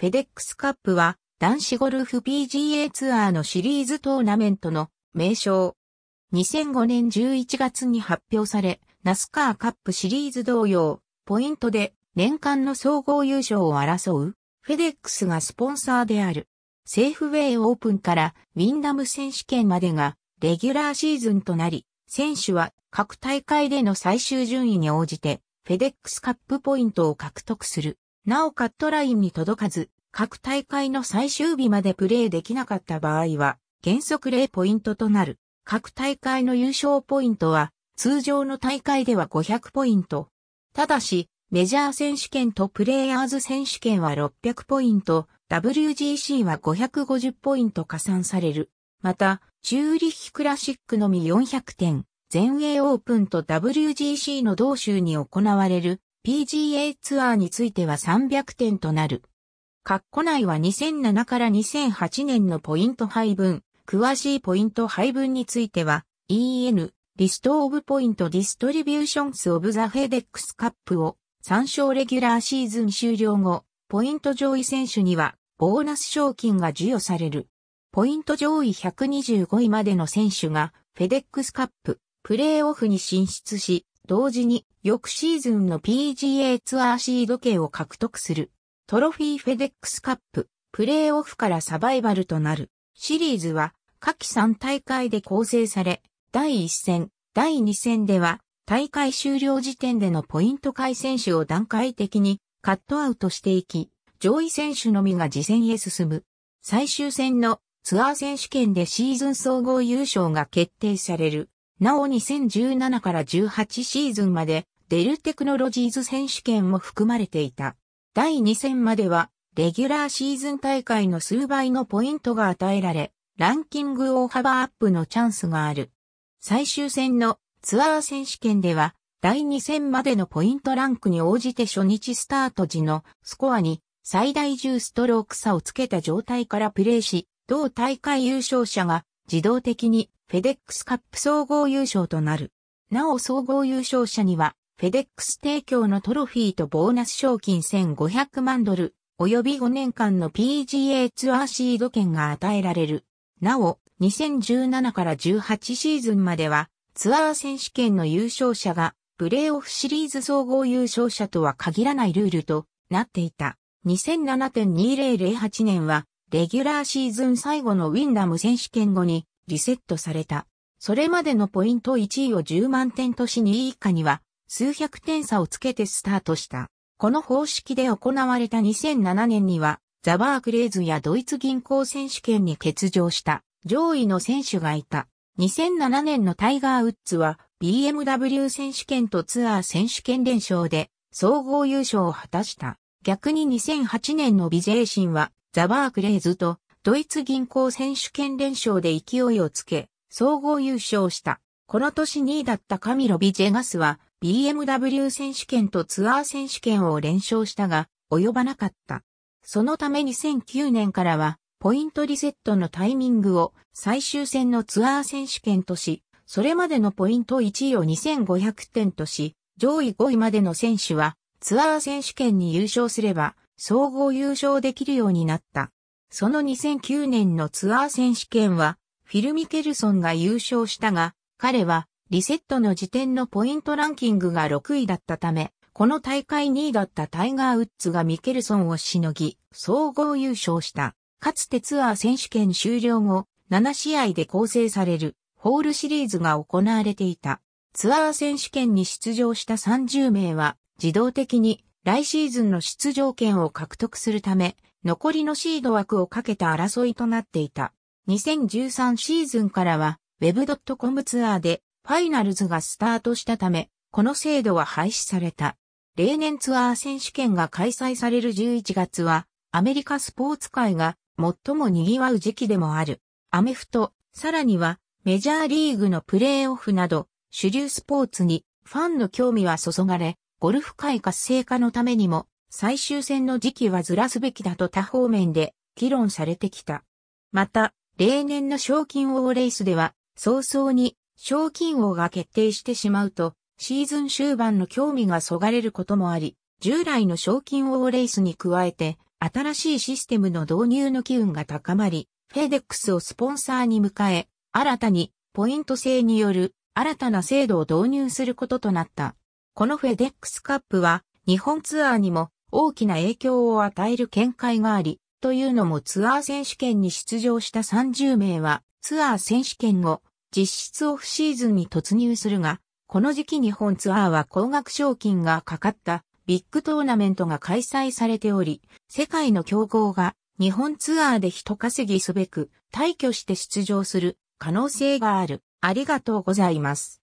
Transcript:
フェデックスカップは男子ゴルフ PGA ツアーのシリーズトーナメントの名称。2005年11月に発表され、ナスカーカップシリーズ同様、ポイントで年間の総合優勝を争う、フェデックスがスポンサーである。セーフウェイオープンからウィンダム選手権までがレギュラーシーズンとなり、選手は各大会での最終順位に応じてフェデックスカップポイントを獲得する。なおカットラインに届かず、各大会の最終日までプレーできなかった場合は、原則0ポイントとなる。各大会の優勝ポイントは、通常の大会では500ポイント。ただし、メジャー選手権とプレイヤーズ選手権は600ポイント、WGC は550ポイント加算される。また、チューリッヒクラシックのみ400点、全英オープンと WGC の同州に行われる PGA ツアーについては300点となる。カッコ内は2007から2008年のポイント配分、詳しいポイント配分については、EN、リストオブポイントディストリビューションスオブザフェデックスカップを参照レギュラーシーズン終了後、ポイント上位選手にはボーナス賞金が授与される。ポイント上位125位までの選手がフェデックスカッププレーオフに進出し、同時に翌シーズンの PGA ツアーシード権を獲得する。トロフィーフェデックスカップ、プレーオフからサバイバルとなる。シリーズは、下記3大会で構成され、第1戦、第2戦では、大会終了時点でのポイント回選手を段階的にカットアウトしていき、上位選手のみが次戦へ進む。最終戦のツアー選手権でシーズン総合優勝が決定される。なお2017から18シーズンまでデルテクノロジーズ選手権も含まれていた。第2戦まではレギュラーシーズン大会の数倍のポイントが与えられ、ランキング大幅アップのチャンスがある。最終戦のツアー選手権では、第2戦までのポイントランクに応じて初日スタート時のスコアに最大10ストローク差をつけた状態からプレーし、同大会優勝者が自動的にフェデックスカップ総合優勝となる。なお総合優勝者には、フェデックス提供のトロフィーとボーナス賞金1500万ドル、及び5年間の PGA ツアーシード権が与えられる。なお、2017から18シーズンまでは、ツアー選手権の優勝者が、プレーオフシリーズ総合優勝者とは限らないルールとなっていた。2007.2008年は、レギュラーシーズン最後のウィンダム選手権後にリセットされた。それまでのポイント1位を10万点とし2位以下には数百点差をつけてスタートした。この方式で行われた2007年にはザバークレーズやドイツ銀行選手権に欠場した上位の選手がいた。2007年のタイガー・ウッズは BMW 選手権とツアー選手権連勝で総合優勝を果たした。逆に2008年のビゼーシンはザバークレーズとドイツ銀行選手権連勝で勢いをつけ、総合優勝した。この年2位だったカミロ・ビジェガスは BMW 選手権とツアー選手権を連勝したが、及ばなかった。そのため2009年からは、ポイントリセットのタイミングを最終戦のツアー選手権とし、それまでのポイント1位を2500点とし、上位5位までの選手はツアー選手権に優勝すれば総合優勝できるようになった。その2009年のツアー選手権は、フィル・ミケルソンが優勝したが、彼はリセットの時点のポイントランキングが6位だったため、この大会2位だったタイガー・ウッズがミケルソンをしのぎ、総合優勝した。かつてツアー選手権終了後、7試合で構成されるホールシリーズが行われていた。ツアー選手権に出場した30名は自動的に来シーズンの出場権を獲得するため、残りのシード枠をかけた争いとなっていた。2013シーズンからは、web.com ツアーでファイナルズがスタートしたため、この制度は廃止された。例年ツアー選手権が開催される11月は、アメリカスポーツ界が最も賑わう時期でもある。アメフト、さらにはメジャーリーグのプレーオフなど、主流スポーツにファンの興味は注がれ、ゴルフ界活性化のためにも、最終戦の時期はずらすべきだと多方面で議論されてきた。また、例年の賞金王レースでは、早々に賞金王が決定してしまうと、シーズン終盤の興味がそがれることもあり、従来の賞金王レースに加えて、新しいシステムの導入の機運が高まり、フェデックスをスポンサーに迎え、新たにポイント制による新たな制度を導入することとなった。このフェデックスカップは日本ツアーにも大きな影響を与える見解があり、というのもツアー選手権に出場した30名はツアー選手権後、実質オフシーズンに突入するが、この時期日本ツアーは高額賞金がかかったビッグトーナメントが開催されており、世界の競合が日本ツアーで一稼ぎすべく退去して出場する可能性がある。ありがとうございます。